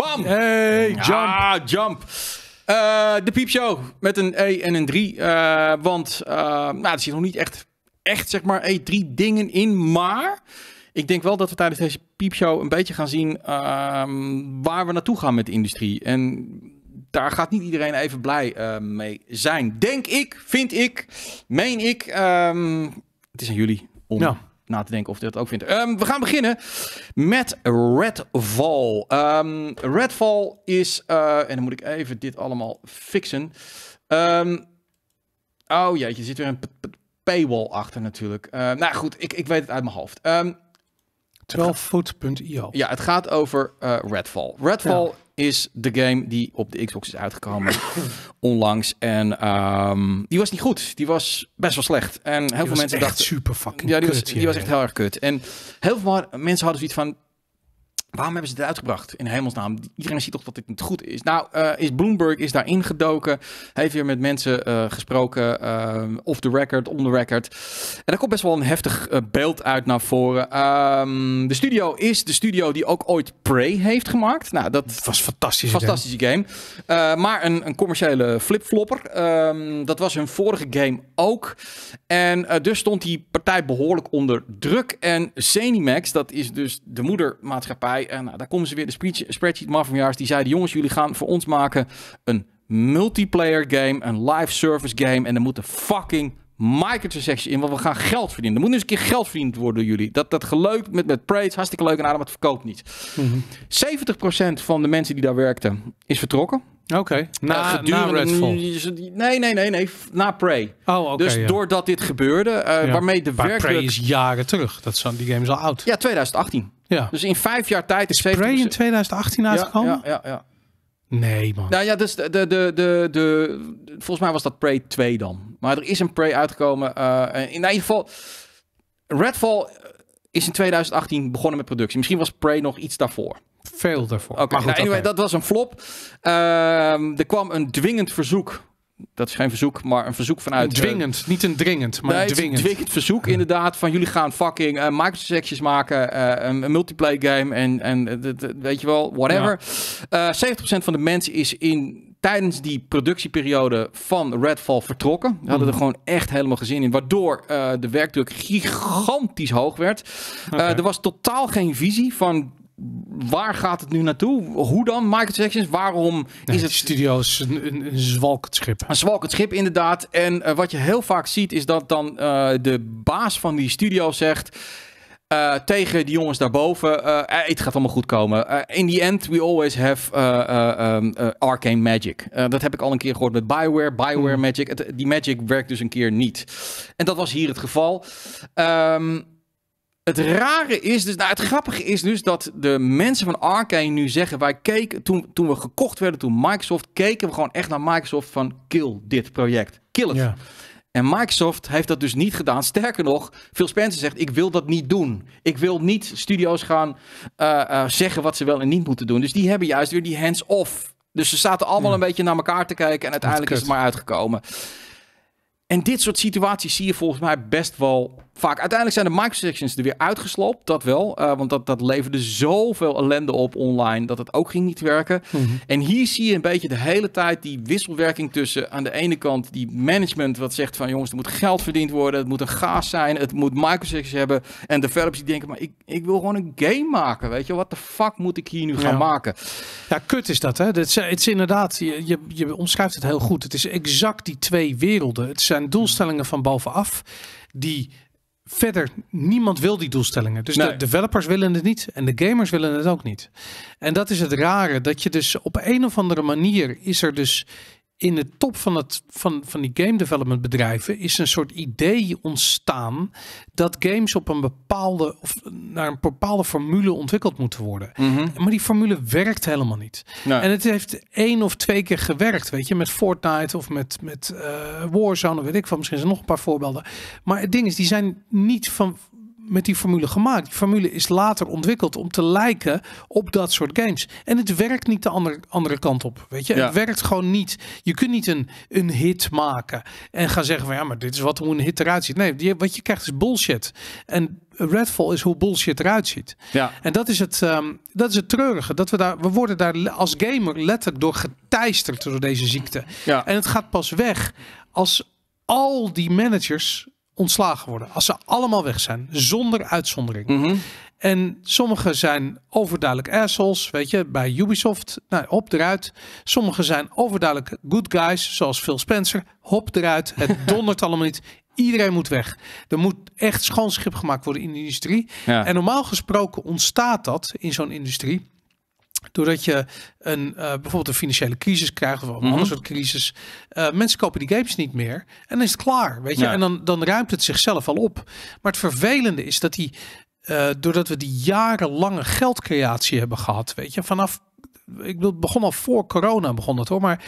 Bam! Hey, jump! Ah, jump! Uh, de Piepshow met een E en een 3. Eh, want uh, nou, er zit nog niet echt, echt zeg maar E3 dingen in. Maar ik denk wel dat we tijdens deze Piepshow een beetje gaan zien ehm, waar we naartoe gaan met de industrie. En daar gaat niet iedereen even blij mee zijn. Denk ik, vind ik, meen ik. Ehm, het is aan jullie om... Ja na te denken of hij dat ook vindt. Ehm, we gaan beginnen met Redfall. Um, Redfall is, eh, en dan moet ik even dit allemaal fixen. Ehm, oh ja, je zit weer een paywall achter natuurlijk. nou goed, ik, ik weet het uit mijn hoofd. 12foot.io. Ja, het gaat over uh, Redfall. Redfall is de game die op de Xbox is uitgekomen onlangs. En ehm, die was niet goed. Die was best wel slecht. En heel veel mensen dachten. super fucking. Ja, die, was, was echt heel erg kut. En heel veel mensen hadden zoiets van Waarom hebben ze dit uitgebracht? In hemelsnaam. Iedereen ziet toch dat dit niet goed is. Nou, eh, is Bloomberg is daar ingedoken. Heeft weer met mensen eh, gesproken. Eh, off the record, on the record. En daar komt best wel een heftig beeld uit naar voren. Ehm, de studio is de studio die ook ooit Prey heeft gemaakt. Nou, dat, was een fantastische, game. maar een, een commerciële flipflopper. Ehm, dat was hun vorige game ook. En dus stond die partij behoorlijk onder druk. En Zenimax, dat is dus de moedermaatschappij en eh, nou, daar komen ze weer, de spreadsheet maffia's, die zeiden, jongens, jullie gaan voor ons maken een multiplayer game, een live service game, en er moeten fucking microtransactions in, want we gaan geld verdienen. Er moet eens een keer geld verdiend worden door jullie. Dat, dat geleuk met, met praise, hartstikke leuk en adem, maar het verkoopt niet. Mm -hmm. 70% van de mensen die daar werkten is vertrokken. Oké, eh, na, uh, Redfall. Nee, nee, nee, nee, na Prey. Oh, oké. dus doordat dit gebeurde, eh, waarmee de werk. werkelijk... Prey is jaren terug, dat zijn, die game is al oud. Ja, 2018. Ja. Dus in vijf jaar tijd is Spray in 2018 uitgekomen? Ja, ja, ja, Nee, man. Nou ja, dus de, de, de, de, volgens mij was dat Prey 2 dan. Maar er is een Prey uitgekomen. Eh, in ieder geval, Redfall is in 2018 begonnen met productie. Misschien was Prey nog iets daarvoor. Veel daarvoor. Oké, nou, anyway, dat was een flop. Ehm, er kwam een dwingend verzoek dat is geen verzoek, maar een verzoek vanuit... Eh, dwingend, niet een dringend, maar een dwingend. verzoek inderdaad van jullie gaan fucking uh, eh, microtransactions maken, eh, een, multiplayer game en, en weet je wel, whatever. Ja. 70% van de mensen is in tijdens die productieperiode van Redfall vertrokken. Ze hadden er mhm. gewoon echt helemaal gezin in. Waardoor de werkdruk gigantisch hoog werd. er was totaal geen visie van waar gaat het nu naartoe? Hoe dan? Microtransactions? Waarom is het... Studio's een, een, een zwalkend schip. Een zwalkend schip, inderdaad. En eh, wat je heel vaak ziet, is dat dan eh, de baas van die studio zegt... Eh, tegen die jongens daarboven. Uh, het gaat allemaal goed komen. in the end, we always have ehm, arcane magic. dat heb ik al een keer gehoord met Bioware. Bioware hmm. magic. die magic werkt dus een keer niet. En dat was hier het geval. Ehm, het rare is dus, nou, het grappige is dus dat de mensen van Arkane nu zeggen: wij keken toen, toen we gekocht werden, toen Microsoft, keken we gewoon echt naar Microsoft van kill dit project, kill het. Ja. En Microsoft heeft dat dus niet gedaan. Sterker nog, Phil Spencer zegt: Ik wil dat niet doen. Ik wil niet studio's gaan eh, eh, zeggen wat ze wel en niet moeten doen. Dus die hebben juist weer die hands-off. Dus ze zaten allemaal een beetje naar elkaar te kijken. En uiteindelijk is het maar uitgekomen. En dit soort situaties zie je volgens mij best wel vaak. Uiteindelijk zijn de microtransactions er weer uitgeslopt. dat wel. Eh, want dat, dat leverde zoveel ellende op online dat het ook ging niet werken. Mhm. En hier zie je een beetje de hele tijd die wisselwerking tussen aan de ene kant die management wat zegt van jongens, er moet geld verdiend worden, het moet een gaas zijn, het moet microtransactions hebben. En developers die denken, maar ik, ik wil gewoon een game maken, weet je. Wat de fuck moet ik hier nu gaan maken? Ja, kut is dat hè. Het is, het is inderdaad, je, je, je omschrijft het heel goed. Het is exact die twee werelden. Het zijn doelstellingen van bovenaf die verder, niemand wil die doelstellingen. Dus de developers willen het niet en de gamers willen het ook niet. En dat is het rare, dat je dus op een of andere manier is er dus in de top van, het, van, van die game development bedrijven is een soort idee ontstaan dat games op een bepaalde of naar een bepaalde formule ontwikkeld moeten worden. Mhm. Maar die formule werkt helemaal niet. En het heeft één of twee keer gewerkt, weet je, met Fortnite of met, met uh, Warzone, weet ik van misschien zijn nog een paar voorbeelden. Maar het ding is, die zijn niet van met die formule gemaakt. Die formule is later ontwikkeld om te lijken op dat soort games. En het werkt niet de andere, andere kant op. Weet je, het werkt gewoon niet. Je kunt niet een, een hit maken en gaan zeggen van ja, maar dit is wat hoe een hit eruit ziet. Nee, die, wat je krijgt is bullshit. En Redfall is hoe bullshit eruit ziet. Ja. En dat is, het, ehm, dat is het treurige. Dat we, daar, we worden daar als gamer letterlijk door geteisterd door deze ziekte. Ja. En het gaat pas weg als al die managers ontslagen worden. Als ze allemaal weg zijn, zonder uitzondering. Mhm. En sommigen zijn overduidelijk assholes, weet je, bij Ubisoft, nou, hop eruit. Sommigen zijn overduidelijk good guys, zoals Phil Spencer, hop eruit. Het dondert allemaal niet. Iedereen moet weg. Er moet echt schoon schip gemaakt worden in de industrie. En normaal gesproken ontstaat dat in zo'n industrie Doordat je een, eh, bijvoorbeeld een financiële crisis krijgt of een mm ander soort crisis. Uh, mensen kopen die games niet meer. En dan is het klaar. Weet je? En dan, dan ruimt het zichzelf al op. Maar het vervelende is dat die. Eh, doordat we die jarenlange geldcreatie hebben gehad. Weet je, vanaf ik bedoel, begon al voor corona begon dat hoor. Maar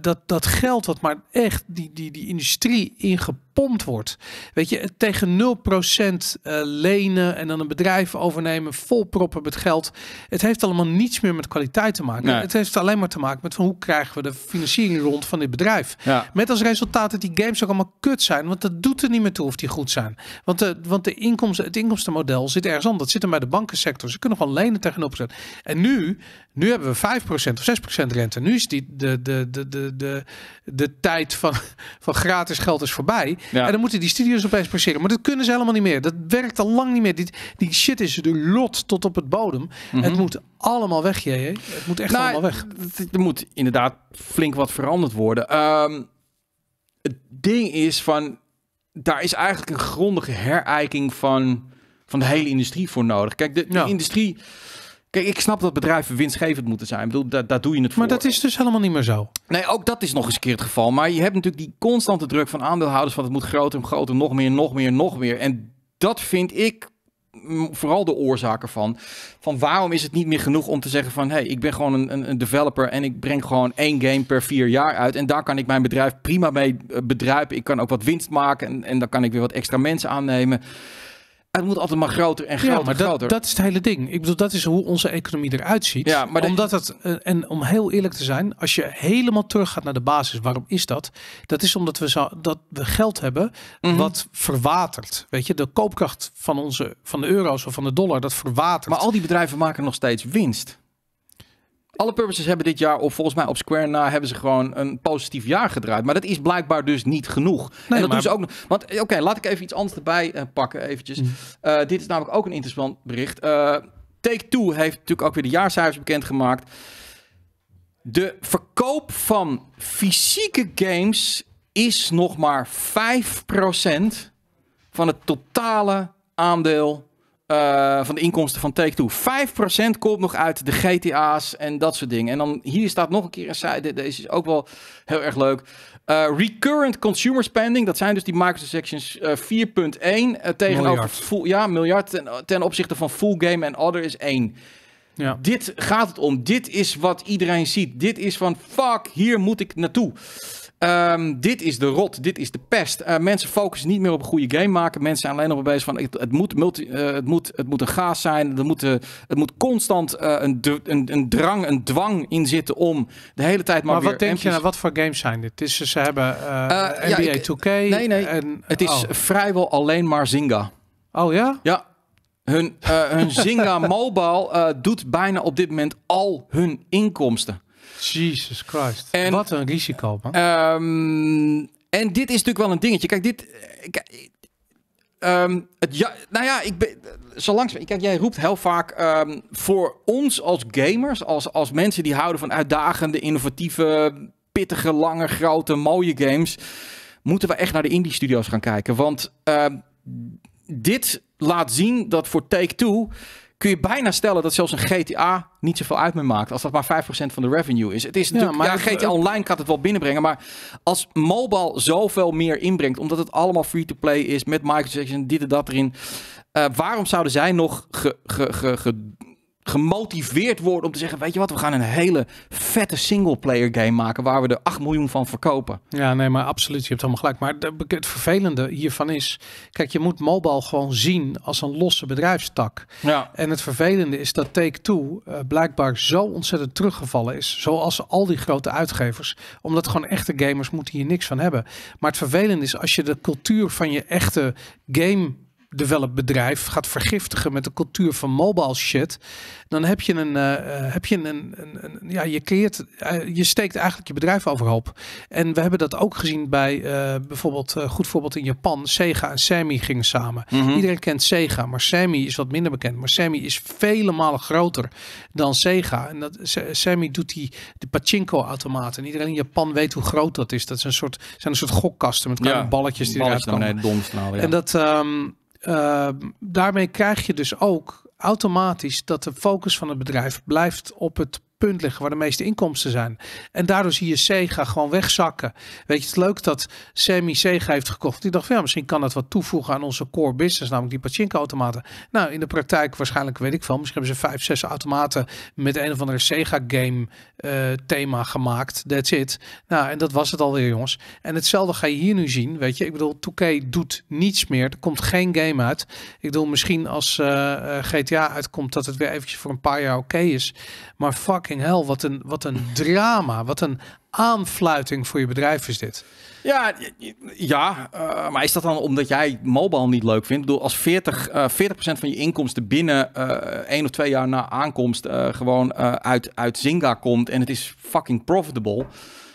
dat, dat geld wat maar echt die, die, die industrie ingepakt gepompt wordt. Weet je, tegen 0% eh, lenen en dan een bedrijf overnemen, volproppen met geld. Het heeft allemaal niets meer met kwaliteit te maken. Het heeft alleen maar te maken met van hoe krijgen we de financiering rond van dit bedrijf. Met als resultaat dat die games ook allemaal kut zijn, want dat doet er niet meer toe of die goed zijn. Want, de, want de inkomsten, het inkomstenmodel zit ergens anders. Dat zit er bij de bankensector. Ze kunnen gewoon lenen tegen 0%. En nu, nu hebben we 5% of 6% rente. Nu is die, de, de, de, de, de, de tijd van, van gratis geld is voorbij. Ja. En dan moeten die studios opeens passeren. Maar dat kunnen ze helemaal niet meer. Dat werkt al lang niet meer. Die, die shit is de lot tot op het bodem. Mhm. Het moet allemaal weg, jij. Het moet echt nou, allemaal weg. Er moet inderdaad flink wat veranderd worden. Ehm, het ding is van... Daar is eigenlijk een grondige herijking van, van de hele industrie voor nodig. Kijk, de, industrie Kijk, ik snap dat bedrijven winstgevend moeten zijn. Ik bedoel, daar, doe je het voor. Maar dat is dus helemaal niet meer zo. Nee, ook dat is nog eens een keer het geval. Maar je hebt natuurlijk die constante druk van aandeelhouders... van het moet groter en groter, nog meer, nog meer, nog meer. En dat vind ik vooral de oorzaken van. Van waarom is het niet meer genoeg om te zeggen van... hé, hey, ik ben gewoon een, een, developer en ik breng gewoon één game per vier jaar uit... en daar kan ik mijn bedrijf prima mee eh, bedrijven. Ik kan ook wat winst maken en, en dan kan ik weer wat extra mensen aannemen... Het moet altijd maar groter en groter. Ja, dat, dat is het hele ding. Ik bedoel, dat is hoe onze economie eruit ziet. Ja, maar Omdat dat, eh, en om heel eerlijk te zijn, als je helemaal teruggaat naar de basis, waarom is dat? Dat is omdat we, zo, dat we geld hebben mhm. wat verwatert. Weet je, de koopkracht van, onze, van de euro's of van de dollar, dat verwatert. Maar al die bedrijven maken nog steeds winst alle purposes hebben dit jaar, of volgens mij op Square na, hebben ze gewoon een positief jaar gedraaid. Maar dat is blijkbaar dus niet genoeg. Nee, en dat doen ze ook nog. Want eh, oké, laat ik even iets anders erbij eh, pakken. Eventjes. Mhm. Eh, dit is namelijk ook een interessant bericht. Take Two heeft natuurlijk ook weer de jaarcijfers bekendgemaakt. De verkoop van fysieke games is nog maar 5% van het totale aandeel eh, van de inkomsten van Take-Two. 5% komt nog uit de GTA's en dat soort dingen. En dan hier staat nog een keer een site, deze is ook wel heel erg leuk. Eh, recurrent consumer spending, dat zijn dus die microtransactions uh, eh, 4.1 tegenover ja, miljard ten, opzichte van full game en other is 1. Ja. Dit gaat het om. Dit is wat iedereen ziet. Dit is van fuck, hier moet ik naartoe. Ehm, dit is de rot, dit is de pest. Uh, mensen focussen niet meer op een goede game maken. Mensen zijn alleen nog bezig van het, moet, multi, eh, het, moet, het moet een gaas zijn. Er moet, eh, het moet constant een, een, een, drang, een dwang in zitten om de hele tijd maar, maar wat weer... denk je, nou, wat voor games zijn dit? Is, ze hebben NBA 2K... en, het is oh. vrijwel alleen maar Zynga. Oh ja? Ja, hun, hun Zynga Mobile doet bijna op dit moment al hun inkomsten. Jesus Christ. Wat een risico, man. Ehm, en dit is natuurlijk wel een dingetje. Kijk, dit... Eh, kijk, ehm, het ja, nou ja, ik ben, zo langs, kijk, jij roept heel vaak ehm, voor ons als gamers, als, als mensen die houden van uitdagende, innovatieve, pittige, lange, grote, mooie games, moeten we echt naar de indie studios gaan kijken. Want dit laat zien dat voor Take Two kun je bijna stellen dat zelfs een GTA niet zoveel uit meer maakt. Als dat maar 5% van de revenue is. Het is natuurlijk, ja, maar GTA eh, Online kan het wel binnenbrengen. Maar als mobile zoveel meer inbrengt, omdat het allemaal free-to-play is met microtransactions, dit en dat erin. Eh, waarom zouden zij nog ge, ge, ge, gemotiveerd worden om te zeggen: Weet je wat, we gaan een hele vette singleplayer game maken waar we er 8 miljoen van verkopen. Ja, nee, maar absoluut. Je hebt allemaal gelijk. Maar het vervelende hiervan is: Kijk, je moet mobile gewoon zien als een losse bedrijfstak. Ja. En het vervelende is dat Take-Two eh, blijkbaar zo ontzettend teruggevallen is. Zoals al die grote uitgevers. Omdat gewoon echte gamers moeten hier niks van hebben. Maar het vervelende is als je de cultuur van je echte game develop bedrijf gaat vergiftigen met de cultuur van mobile shit, dan heb je een, eh, eh, heb je een, een, een, ja, je creëert, eh, je steekt eigenlijk je bedrijf overhoop. En we hebben dat ook gezien bij bijvoorbeeld, goed voorbeeld in Japan, Sega en Sammy gingen samen. Mhm. Iedereen kent Sega, maar Sammy is wat minder bekend. Maar Sammy is vele malen groter dan Sega. En dat, Sammy doet die de pachinko-automaten. En iedereen in Japan weet hoe groot dat is. Dat is een soort, zijn een soort gokkasten met kleine balletjes die eruit nou, komen. Dom ja. En dat ehm, Ehm, daarmee krijg je dus ook automatisch dat de focus van het bedrijf blijft op het punt liggen waar de meeste inkomsten zijn. En daardoor zie je Sega gewoon wegzakken. Weet je, het is leuk dat Sammy Sega heeft gekocht. Die dacht van ja, misschien kan dat wat toevoegen aan onze core business, namelijk die pachinko-automaten. Nou, in de praktijk waarschijnlijk weet ik veel. Misschien hebben ze vijf, zes automaten met een of andere Sega-game eh, thema gemaakt. That's it. Nou, en dat was het alweer, jongens. En hetzelfde ga je hier nu zien, weet je. Ik bedoel, 2 doet niets meer. Er komt geen game uit. Ik bedoel, misschien als eh, eh, GTA uitkomt dat het weer eventjes voor een paar jaar oké is. Maar fuck fucking wat een, wat een drama. Wat een aanfluiting voor je bedrijf is dit. Ja, ja eh, maar is dat dan omdat jij mobile niet leuk vindt? Ik bedoel, als 40, uh, 40% van je inkomsten binnen uh, één of twee jaar na aankomst eh, gewoon uit, uit Zynga komt en het is fucking profitable.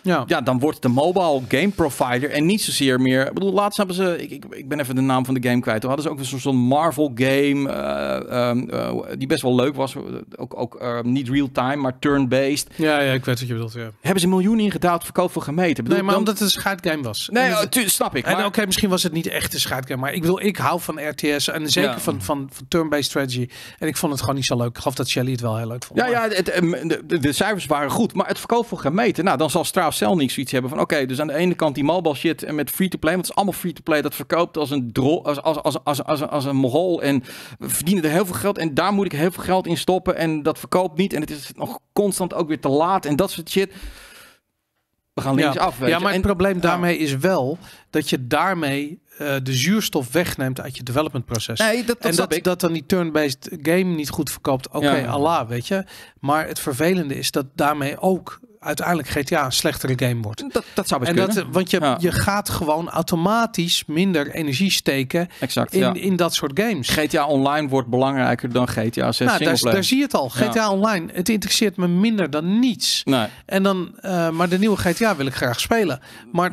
Ja. ja, dan wordt de mobile game provider en niet zozeer meer. Ik bedoel, laatst hebben ze, ik, ik, ik ben even de naam van de game kwijt. Toen hadden ze ook zo'n zo'n Marvel game eh, ehm, eh, die best wel leuk was. Ook, ook ehm, niet real-time, maar turn-based. Ja, ja, ik weet wat je bedoelt. Hebben ze miljoenen ingedaald gedaan, verkoop van gemeten. nee, maar omdat het een schaatgame was. Nee, het... Oh, snap ik. Maar... Oké, okay, misschien was het niet echt een schaatgame, maar ik bedoel, ik hou van RTS en zeker van, van, van turn-based strategy. En ik vond het gewoon niet zo leuk. Ik gaf dat Shelly het wel heel leuk vond. Ja, ja ehm, de, cijfers waren goed, maar het verkoop van gemeten. Nou, dan zal straks Niks zoiets hebben van... oké, dus aan de ene kant die mobile shit en met free-to-play... want het is allemaal free-to-play, dat verkoopt als een, dro als, als, als, als, als, een mogol... en we verdienen er heel veel geld en daar moet ik heel veel geld in stoppen... en dat verkoopt niet en het is nog constant ook weer te laat en dat soort shit... We gaan links af ja, maar het probleem daarmee is wel dat je daarmee eh, de zuurstof wegneemt uit je development proces. Nee, dat, dat en dat, dat dan die turn-based game niet goed verkoopt, oké, Allah, weet je. Maar het vervelende is dat daarmee ook uiteindelijk GTA een slechtere game wordt. Dat, zou best en kunnen. Dat, want je, je gaat gewoon automatisch minder energie steken exact, in, in dat soort games. GTA Online wordt belangrijker dan GTA 6 nou, daar, zie je het al. GTA Online, het interesseert me minder dan niets. Nee. En dan, eh, maar de nieuwe GTA wil ik graag spelen. Maar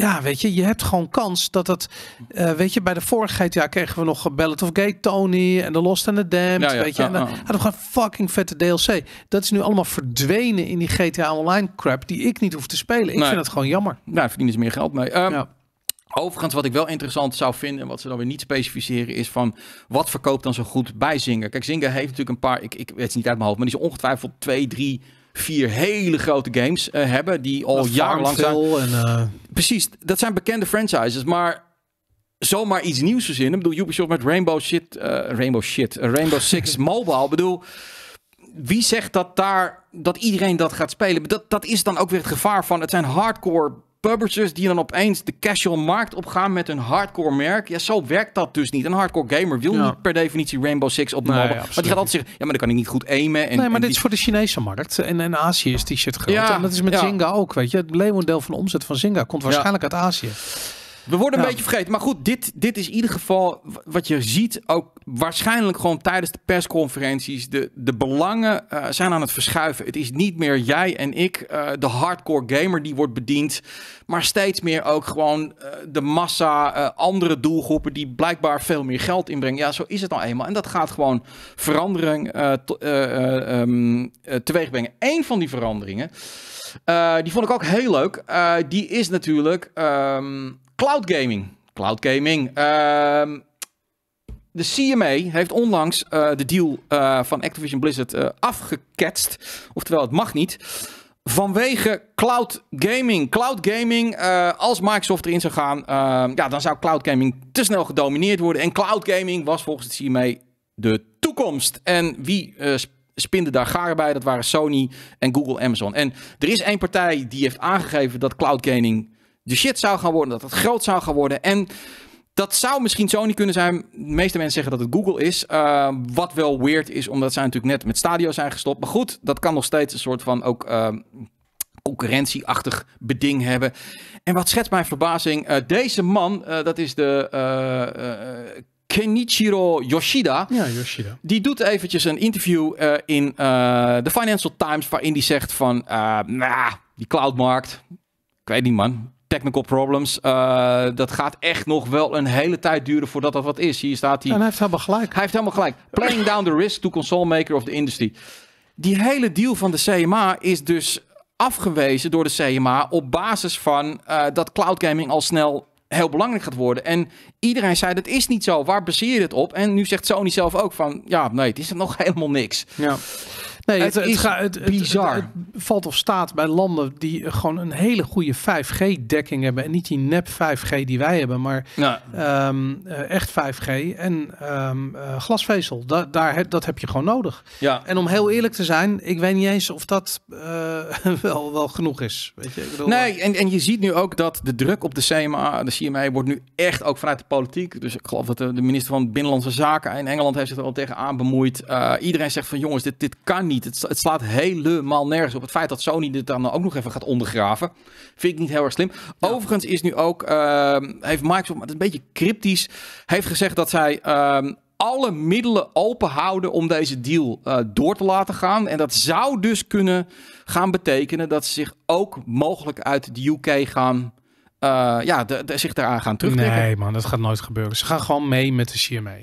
ja, weet je, je hebt gewoon kans dat het, eh, weet je, bij de vorige GTA kregen we nog Ballad of Gay Tony en The Lost and the Damned, ja, weet je. en dan hadden gewoon fucking vette DLC. Dat is nu allemaal verdwenen in die GTA Online crap die ik niet hoef te spelen. Ik vind dat gewoon jammer. Nou, verdienen ze meer geld mee. Ehm, overigens, wat ik wel interessant zou vinden wat ze dan weer niet specificeren, is van wat verkoopt dan zo goed bij Zinger. Kijk, Zinger heeft natuurlijk een paar, ik, ik weet het niet uit mijn hoofd, maar die is ongetwijfeld twee, drie vier hele grote games eh, hebben. Die al jarenlang zijn. En, eh, Precies, dat zijn bekende franchises. Maar zomaar iets nieuws verzinnen. Ik bedoel, Ubisoft met Rainbow Shit. Eh, Rainbow Shit. Rainbow Six Mobile. Ik bedoel, wie zegt dat daar dat iedereen dat gaat spelen? Dat, dat is dan ook weer het gevaar van. Het zijn hardcore publishers die dan opeens de casual markt opgaan met een hardcore merk. Ja, zo werkt dat dus niet. Een hardcore gamer wil niet per definitie Rainbow Six op de Ja, maar die gaat altijd zeggen, ja, maar dan kan ik niet goed aimen. En, nee, maar dit is voor de Chinese markt. En, in Azië is die shit groot. Ja, en dat is met Zynga ook, weet je. Het leeuwendeel van de omzet van Zynga komt waarschijnlijk uit Azië. We worden een nou. beetje vergeten. Maar goed, dit, dit is in ieder geval wat je ziet. Ook waarschijnlijk gewoon tijdens de persconferenties. De, de belangen eh, zijn aan het verschuiven. Het is niet meer jij en ik, eh, de hardcore gamer die wordt bediend. Maar steeds meer ook gewoon eh, de massa, andere doelgroepen die blijkbaar veel meer geld inbrengen. Ja, zo is het nou eenmaal. En dat gaat gewoon verandering um, teweeg brengen. Eén van die veranderingen. die vond ik ook heel leuk. die is natuurlijk. Ehm, Cloud gaming. Cloud gaming. Ehm, de CMA heeft onlangs eh, de deal eh, van Activision Blizzard eh, afgeketst. Oftewel, het mag niet vanwege cloud gaming. Cloud gaming, als Microsoft erin zou gaan, ehm, ja, dan zou cloud gaming te snel gedomineerd worden. En cloud gaming was volgens het CMA de toekomst. En wie uh, spinde daar garen bij? Dat waren Sony en Google Amazon. En er is één partij die heeft aangegeven dat cloud gaming de shit zou gaan worden, dat het groot zou gaan worden. En dat zou misschien zo niet kunnen zijn. De meeste mensen zeggen dat het Google is. Eh, wat wel weird is, omdat zij natuurlijk net met Stadio zijn gestopt. Maar goed, dat kan nog steeds een soort van ook ehm, concurrentieachtig beding hebben. En wat schetst mijn verbazing? Eh, deze man, eh, dat is de... Kenichiro Yoshida. Ja, Yoshida. Die doet eventjes een interview in de Financial Times waarin die zegt van, uh, nah, die cloudmarkt, ik weet niet man, technical problems. Eh, dat gaat echt nog wel een hele tijd duren voordat dat wat is. Hier staat hij. En hij heeft helemaal gelijk. Hij heeft helemaal gelijk. Playing down the risk to console maker of the industry. Die hele deal van de CMA is dus afgewezen door de CMA op basis van eh, dat cloud gaming al snel heel belangrijk gaat worden. En iedereen zei, dat is niet zo. Waar baseer je het op? En nu zegt Sony zelf ook van, ja, nee, het is nog helemaal niks. Ja. Nee, het, het, is het bizar. valt of staat bij landen die gewoon een hele goede 5G-dekking hebben. En niet die nep 5G die wij hebben, maar ehm, eh, echt 5G en ehm, eh, glasvezel. daar, dat heb je gewoon nodig. Ja. En om heel eerlijk te zijn, ik weet niet eens of dat eh, wel, wel genoeg is. Weet je? Ik bedoel, nee, en, en je ziet nu ook dat de druk op de CMA, de CMA wordt nu echt ook vanuit de politiek. Dus ik geloof dat de, minister van Binnenlandse Zaken in Engeland heeft zich er al tegenaan bemoeid. iedereen zegt van jongens, dit, dit kan niet. Het, het, slaat helemaal nergens op. Het feit dat Sony dit dan ook nog even gaat ondergraven, vind ik niet heel erg slim. Overigens is nu ook, ehm, heeft Microsoft, het een beetje cryptisch, heeft gezegd dat zij ehm, alle middelen open houden om deze deal eh, door te laten gaan. En dat zou dus kunnen gaan betekenen dat ze zich ook mogelijk uit de UK gaan eh, ja, zich daaraan gaan terugtrekken. Nee, man, dat gaat nooit gebeuren. Ze gaan gewoon mee met de CMA.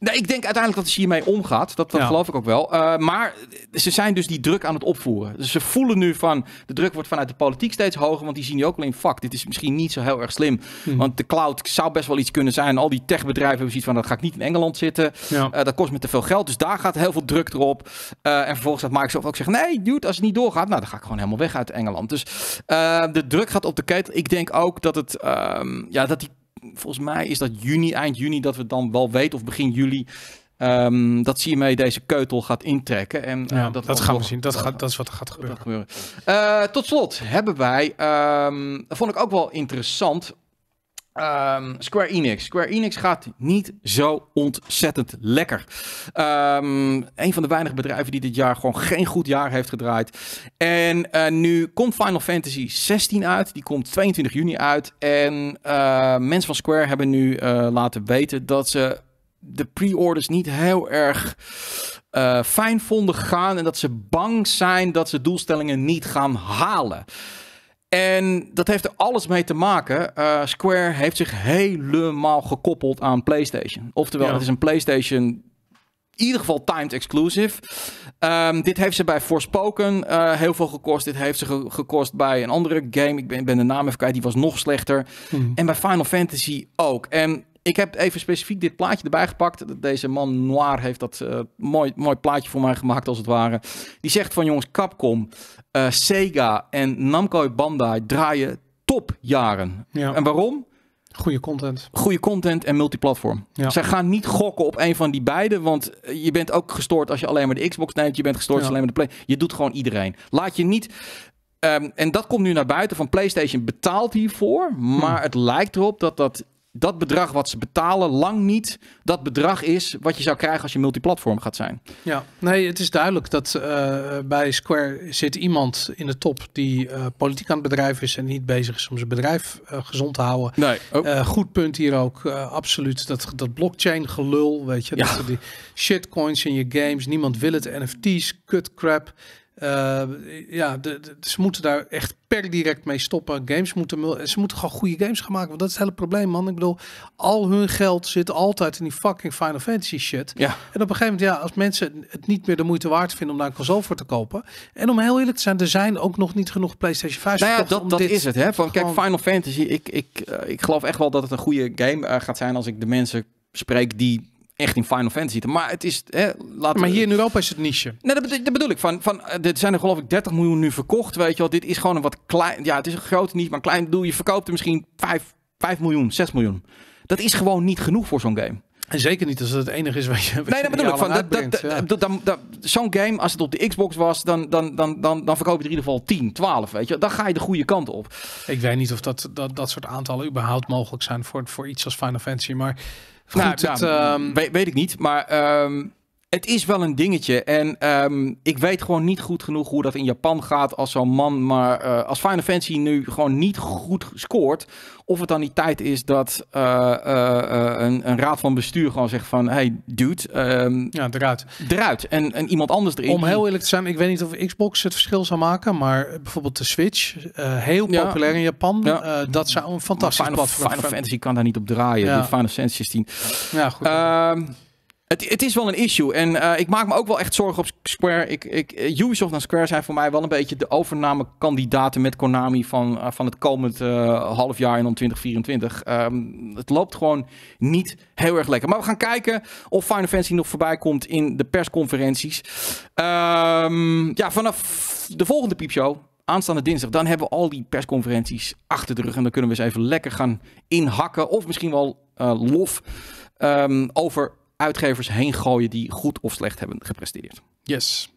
Nou, ik denk uiteindelijk dat ze hiermee omgaat. Dat, dat geloof ik ook wel. Eh, maar ze zijn dus die druk aan het opvoeren. Dus ze voelen nu van... De druk wordt vanuit de politiek steeds hoger. Want die zien je ook alleen... Fuck, dit is misschien niet zo heel erg slim. Mhm. Want de cloud zou best wel iets kunnen zijn. Al die techbedrijven hebben zoiets van... Dat ga ik niet in Engeland zitten. Eh, dat kost me te veel geld. Dus daar gaat heel veel druk erop. Eh, en vervolgens gaat Microsoft ook zeggen... Nee, dude, als het niet doorgaat... Nou, dan ga ik gewoon helemaal weg uit Engeland. Dus de druk gaat op de ketel. Ik denk ook dat het... Ehm, ja, dat die volgens mij is dat juni, eind juni, dat we dan wel weten, of begin juli, um, dat mee deze keutel gaat intrekken. En, eh, dat, dat gaan we zien, dat, gaat, dat is wat er gaat gebeuren. Gaat gebeuren. Eh, tot slot hebben wij, ehm, dat vond ik ook wel interessant, Ehm, Square Enix. Square Enix gaat niet zo ontzettend lekker. Um, een van de weinige bedrijven die dit jaar gewoon geen goed jaar heeft gedraaid. En eh, nu komt Final Fantasy 16 uit. Die komt 22 juni uit. En eh, mensen van Square hebben nu eh, laten weten dat ze de pre-orders niet heel erg fijn vonden gaan. En dat ze bang zijn dat ze doelstellingen niet gaan halen. En dat heeft er alles mee te maken. Eh, Square heeft zich helemaal gekoppeld aan PlayStation. Oftewel, het is een PlayStation in ieder geval timed exclusive. Ehm, dit heeft ze bij Forspoken eh, heel veel gekost. Dit heeft ze gekost bij een andere game. Ik ben, ben, de naam even kwijt. Die was nog slechter. Mhm. En bij Final Fantasy ook. En ik heb even specifiek dit plaatje erbij gepakt. Deze man Noir heeft dat eh, mooi, mooi plaatje voor mij gemaakt, als het ware. Die zegt van jongens, Capcom, eh, Sega en Namco Bandai draaien topjaren. Ja. En waarom? Goede content. Goede content en multiplatform. Ze gaan niet gokken op een van die beide. Want eh, je bent ook gestoord als je alleen maar de Xbox neemt. Je bent gestoord als alleen maar de Play. Je doet gewoon iedereen. Laat je niet. Ehm, en dat komt nu naar buiten van PlayStation betaalt hiervoor. Hm. Maar het lijkt erop dat dat dat bedrag wat ze betalen lang niet dat bedrag is wat je zou krijgen als je multiplatform gaat zijn. Ja, nee, het is duidelijk dat eh, bij Square zit iemand in de top die eh, politiek aan het bedrijf is en niet bezig is om zijn bedrijf eh, gezond te houden. Nee. goed punt hier ook, absoluut. Dat, dat blockchain gelul, weet je, ja. dat die shitcoins in je games, niemand wil het, NFT's, kut crap. Eh, ja, de, ze moeten daar echt per direct mee stoppen. Games moeten, ze moeten gewoon goede games gaan maken. Want dat is het hele probleem, man. Ik bedoel, al hun geld zit altijd in die fucking Final Fantasy shit. Ja. En op een gegeven moment, ja, als mensen het niet meer de moeite waard vinden om daar een console voor te kopen. En om heel eerlijk te zijn, er zijn ook nog niet genoeg PlayStation 5 nou ja, dat, dat is het, hè. Van, Kijk, Final Fantasy, ik, ik, eh, ik geloof echt wel dat het een goede game eh, gaat zijn als ik de mensen spreek die echt in Final Fantasy zitten, Maar het is. Hè, laten maar hier in Europa is het niche. Nee, dat, bedoel ik. Van, van, eh, dit zijn er geloof ik 30 miljoen nu verkocht. Weet je wel, dit is gewoon een wat klein. Ja, het is een grote niche, maar klein. Doe je verkoopt er misschien 5, 5 miljoen, 6 miljoen. Dat is gewoon niet genoeg voor zo'n game. En zeker niet als het het enige is wat je. Wat nee, dat bedoel ik. Van, dat, dat, dan, dat, Zo'n game, als het op de Xbox was, dan, dan, dan, dan, dan verkoop je er in ieder geval 10, 12. Weet je, dan ga je de goede kant op. Ik weet niet of dat, dat, dat soort aantallen überhaupt mogelijk zijn voor, voor iets als Final Fantasy. Maar nou, goed, nou, weet, ik niet. Maar ehm, het is wel een dingetje. En ehm, ik weet gewoon niet goed genoeg hoe dat in Japan gaat als zo'n man. Maar eh, als Final Fantasy nu gewoon niet goed scoort. Of het dan die tijd is dat eh, eh, een, een, raad van bestuur gewoon zegt van... Hey dude, ehm, ja, eruit. Eruit. En, iemand anders erin. Om heel eerlijk te zijn, ik weet niet of Xbox het verschil zou maken. Maar bijvoorbeeld de Switch, heel populair in Japan. dat zou een fantastisch Final, Final Fantasy kan daar niet op draaien. Final Fantasy 16. Ja, goed. Ehm, het, het, is wel een issue. En eh, ik maak me ook wel echt zorgen op Square. Ik, ik, eh, Ubisoft en Square zijn voor mij wel een beetje de overnamekandidaten met Konami van, eh, van het komend uh, half jaar en dan 2024. Ehm, het loopt gewoon niet heel erg lekker. Maar we gaan kijken of Final Fantasy nog voorbij komt in de persconferenties. Ehm, ja, vanaf de volgende piepshow aanstaande dinsdag, dan hebben we al die persconferenties achter de rug. En dan kunnen we eens even lekker gaan inhakken. Of misschien wel lof ehm, over uitgevers heen gooien die goed of slecht hebben gepresteerd. Yes.